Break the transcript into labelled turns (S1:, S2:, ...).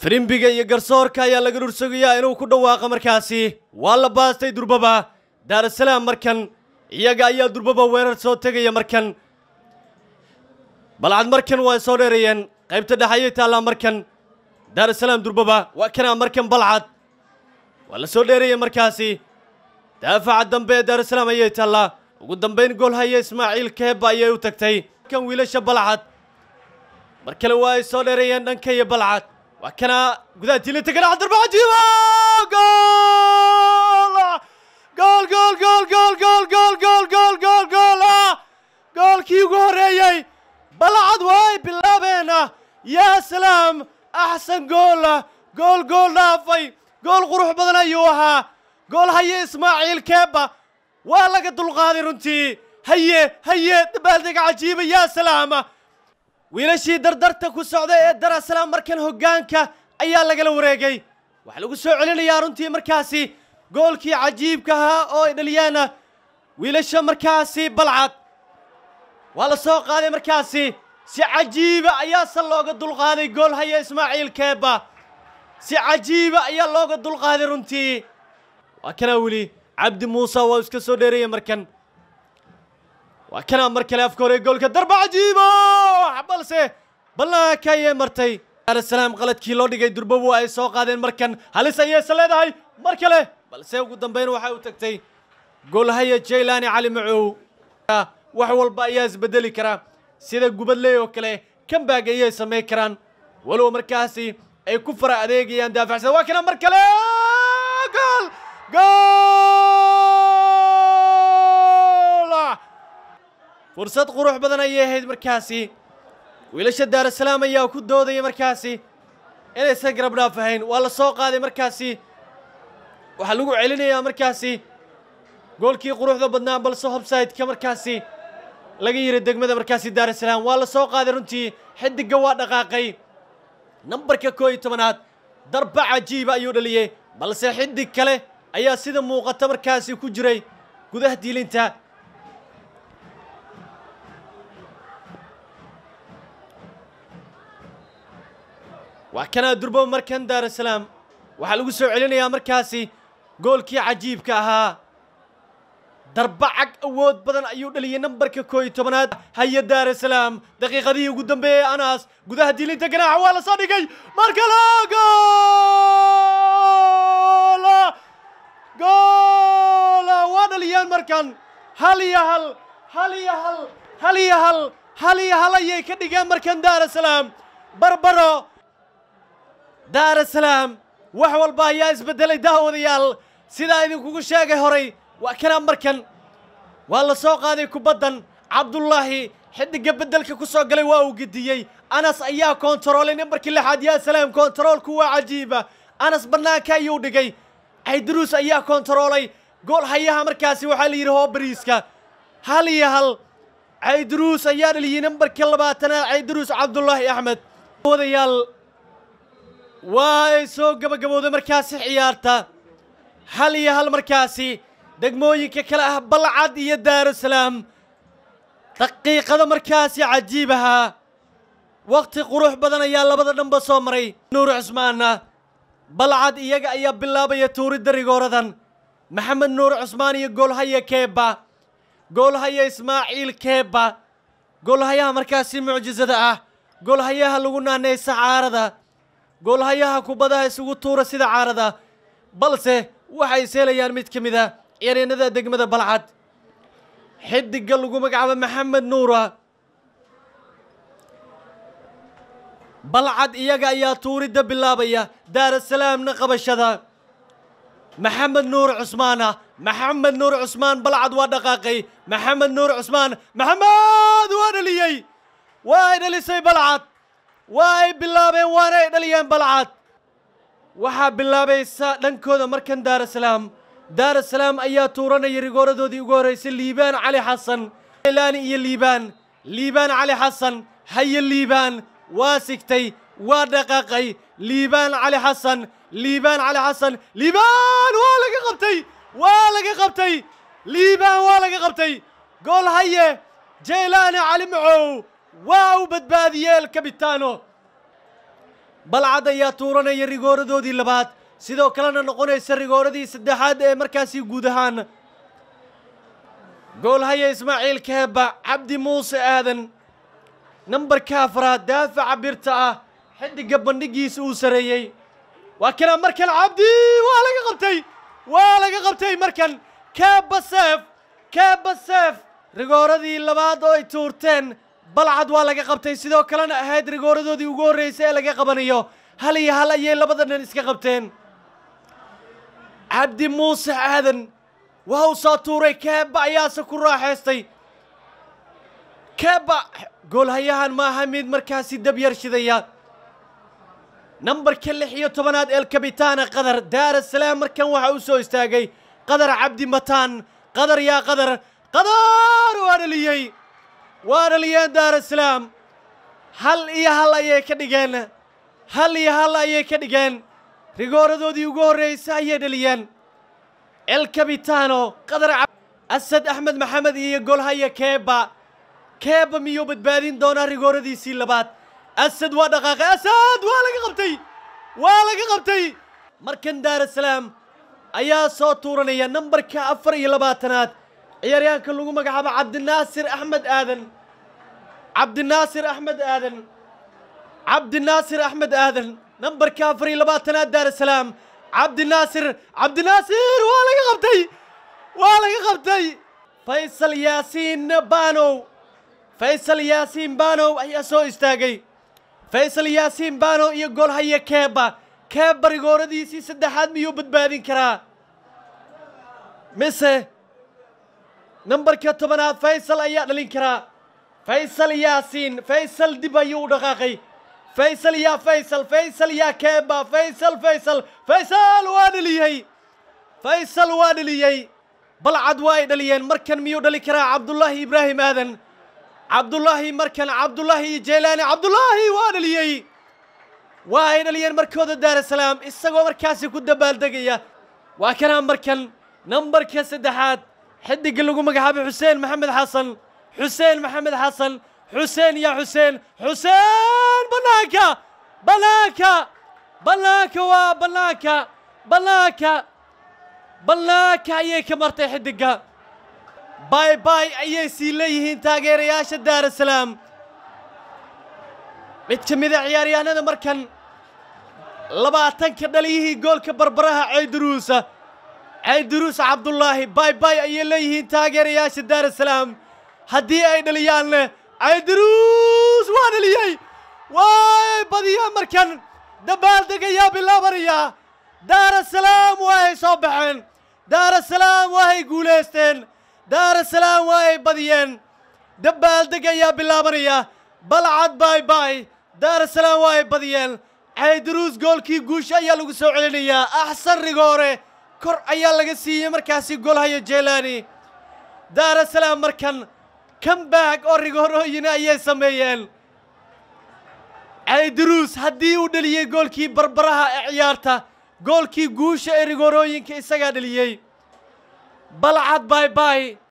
S1: firimbiga iyo garsoorka ayaa laga nursugayaa inuu ku dhawaaqo markaasi waa la baastay durbaba daarasalaam markan iyaga ayaa durbaba weerar soo tegaya markan balcad markan waa soo dheerayeen qaybta dhexayay taallaa markan daarasalaam durbaba waa kanaa markan balcad waa la soo dheeraya markaasi daafaca dambe ee daarasalaam ayay taallaa ugu dambayn gool haya ismaaciil keeba ayay u tagtay kan wiilasha balcad mar kale waa ay soo dheerayeen dhanka iyo balcad وكنا قدرت اللي انتقل على الضربة جول جول جول جول جول جول جول جول جول جول جول جول جول جول جول جول جول يا سلام احسن جول جول جول نافي جول جول جول جول جول هي اسماعيل كيبا ولا قد القادر جول هي هي تبالدك عجيبه يا سلام wiilashii dardarta ku socda ee darasalaam markan hoggaanka ayaa lagala wareegay waxaa lagu soo celinayaa runtii markaasi goolkii cajiibka ahaa oo ay dhaliyaan wiilasha markaasi balcad waa la soo qaaday markaasi si cajiiba ayaase looga dulqaaday gool haya ismaaciil keeba si cajiiba ayaa looga dulqaaday runtii waa kanaa weli cabdi muuse waa iska soo dheeraya markan waa kanaa mar kale afka hore goolka darba cajiiba wax balse ballanka ayay martay salaam qaladkii loo dhigay durbawo ay soo qaadeen markan halis ayay leedahay mar kale balse ugu dambeyn waxay u tagtay goolhaya jaylaani cali macow wax walba ayaa isbedeli kara sida gubadley oo kale kambag ayay samayn karaan walow markaasi ay ku fara adeegayaan daafacsada waa kana mar kale gool gool fursad qurux badan ayay ahayd wiilasha daarasalaam ayaa ku doodaya markaasi inaysan garab dhaafahayn waa la soo qaaday markaasi waxaa lagu celinayaa markaasi goolkii quruxda badnaa balse hobsaydka markaasi laga yiri degmada markaasi daarasalaam waa la soo qaaday runtii xidigga waa dhaqaaqay nambarka koo iyo tobanaad darba cajiiba ayuu dhaliyey balse xidig kale ayaa sida muuqata markaasi ku jiray gudaha diilinta وكان دربو مركان دار السلام وحلو سو علينا يا مركاسي جول كي عجيب كها darbacag awood badan ayuu dhaliyay nambarka koo iyo tobanaad haya daar salaam daqiiqadii ugu dambeeyey anas gudaha diilinta ganaaxa waa la soo dhigay markale gool gool waa dhaliyeen markan hal iyo hal hal iyo hal hal iyo hal hal iyo hal ayay ka dhigeen markan daar salaam barbaro daar asalaam wax walba ayaa isbeddelay daawadayaal sidaa idinkugu sheegay horay waa kanaa markan waa la soo qaaday kubaddan cabdullaahi xiddiga beddelka ku soo galay waa uu gediyey anas ayaa koontaroolay nambarkii lixaad yaa salaam koontaroolku waa cajiiba anas bannaanka ayuu dhigay caydaruus ayaa koontaroolay gool hayaha markaasi waxaa la yidhi hoobariiska hal iyo hal caydaruus ayaa dhaliyey nambarka labaatanaad caydaruus cabdulaahi axmed wadayaal waa ay soo gabagabowday markaasi ciyaarta hal iyo hal markaasi degmooyinka kale ah balcad iyo daarusalaam daqiiqada markaasi cajiib ahaa wakhti qurux badan ayaa labada dhanba soo maray nuur cusmaanna balcad iyaga ayaa bilaabaya tuuridda rigooradan maxamed nuur cusmaan iyo goolhaya keeba goolhaya ismaaciil keeba goolhayaha markaasi mucjisada ah goolhayaha lagu naanay sacaarada goolhayaha kubadaha isugu tuura sida caarada balse waxay seelayaan mid ka mida ah a degmada balcad xidiga lagu magacaabo maxamed nuura balcad iyaga ayaa tuuridda bilaabaya daarasalaamna qabashada maxamed nuur cusmaana maxamed nuur cusmaan balcad waa dhaqaaqay maxamed nuur cusmaan maxamed waa dhaliyey waa dhalisay balcad waa ay bilaabeen waana ay dhaliyaan balcad waxaa bilaabaysa dhankooda markan daarasalaam daarasalaam ayaa tuuranaya rigooradoodii ugu horraysay liibaan cali xasan ilaani iyo liibaan liibaan cali xasan haye liibaan waa sigtay waa dhaqaaqay liibaan cali xasan liibaan cali xasan liibaan waa laga qabtay waa laga qabtay liibaan waa laga qabtay gool haye jeelaani cali macow waa u badbaadiyeel kabitaano balcad ayaa tuuranaya rigooradoodii labaad sidoo kalena noqonaysa rigooradii saddexaad ee markaasi guud ahaan goolhaya ismaaciil keeba cabdi muuse aadan nambarka afraad daafaca birta ah xiddigga bandhigiisa uu sareeyey waa kana markan cabdi waa laga qabtay waa laga qabtay markan keeba seef keeba seef rigooradii labaad oo ay tuurteen balcad waa laga qabtay sidoo kalena ahayd rigooryadoodii ugu horreysay ee laga qabanayo hal iyo hal ayay labada dhan iska qabteen cabdi muuse aadan waa uu soo tuuray keeba ayaase ku raaxaystay keeba goolhayahan ma aha mid markaasi dabyar shidaya nambarka lix iyo tobanaad el kabitaana qadar daarasalaam markan waxa uu soo istaagay qadar cabdi mataan qadar yaa qadar qadar waa dhaliyey waa waaraliyaan daaraislaam hal iyo hal ayay ka dhigeen hal iyo hal ayay ka dhigeen rigooradoodii ugu horraysa ayay dhaliyeen el kabitaano qadar asad axmed maxamed iyo golhaya keeba keeba miyuu badbaadin doonaa rigooradiisii labaad asad waa dhaqaaqay asad waa laga qabtay waa laga qabtay markan daarasalaam ayaa soo tuuranaya nambarka afar iyo labaatanaad ciyaaryahanka lagu magacaabo cabdinaasir axmed aadan cabdinaasir axmed aadan cabdinaasir axmed aadan nambarka afar iyo labaatanaad daarasalaam cabdinaasir cabdinaasir waa laga qabtay waa laga qabtay faysal yaasiin baanow faysal yaasiin baanow ayaa soo istaagay faysal yaasiin baanow iyo goolhaya keeba keeb barigooradiisii saddexaad miyuu badbaadin karaa mise nambarka tobanaad faysal ayaa dhalin karaa faysal yaasiin faysal dib ayuu u dhaqaaqay faysal yaa faysal faysal yaa keemba faysal faysal faysal waa dhaliyey faysal waa dhaliyey balcad waa ay dhaliyeen markan miyuu dhali karaa cabdulaahi ibraahim aadan cabdulaahi markan cabdulaahi iyo jaylaani cabdulaahi waa dhaliyey waa ay dhaliyeen markooda daarasalaam isagoo markaasi ku dabaaldegaya waa kanaa markan nambarka saddexaad حدي قل لكم مقحابي حسين محمد حصل حسين محمد حصل حسين يا حسين حسين بلاكا بلاكا بلاكا وبلاكا بلاكا بلاكا اياك مرتي حدقا باي باي اي سي اياي سيليهين تاغيرياشا دار السلام mid ka mid انا مركن markan labaatan ka dhaliyihii goolka barbaraha ceyduruusa ay duruus bay bay ayay leeyihiin taageerayaasha daarasalaam haddii ay dhaliyaanna ay duruus waa dhaliyey way badiyaa markan dabaaldegayaa bilaabanayaa daarasalaam waa ay soo baxeen daarasalaam waa ay guulaysteen daarasalaam waa ay badiyeen dabaaldeg ayaa bilaabanaya balcad baybay daarasalaam waa ay badiyeen cayduruus goolkii guusha ayaa lagu soo celinayaa axsan rigoore kor ayaa laga siiyey markaasi gol jeelaani daara salaam markan kambag oo rigoorooyina ayay sameeyeen caliduruus haddii uu dheliyey goolkii barbaraha ee ciyaarta goolkii guusha ee rigoorooyinka isagaa dheliyey balcad baybay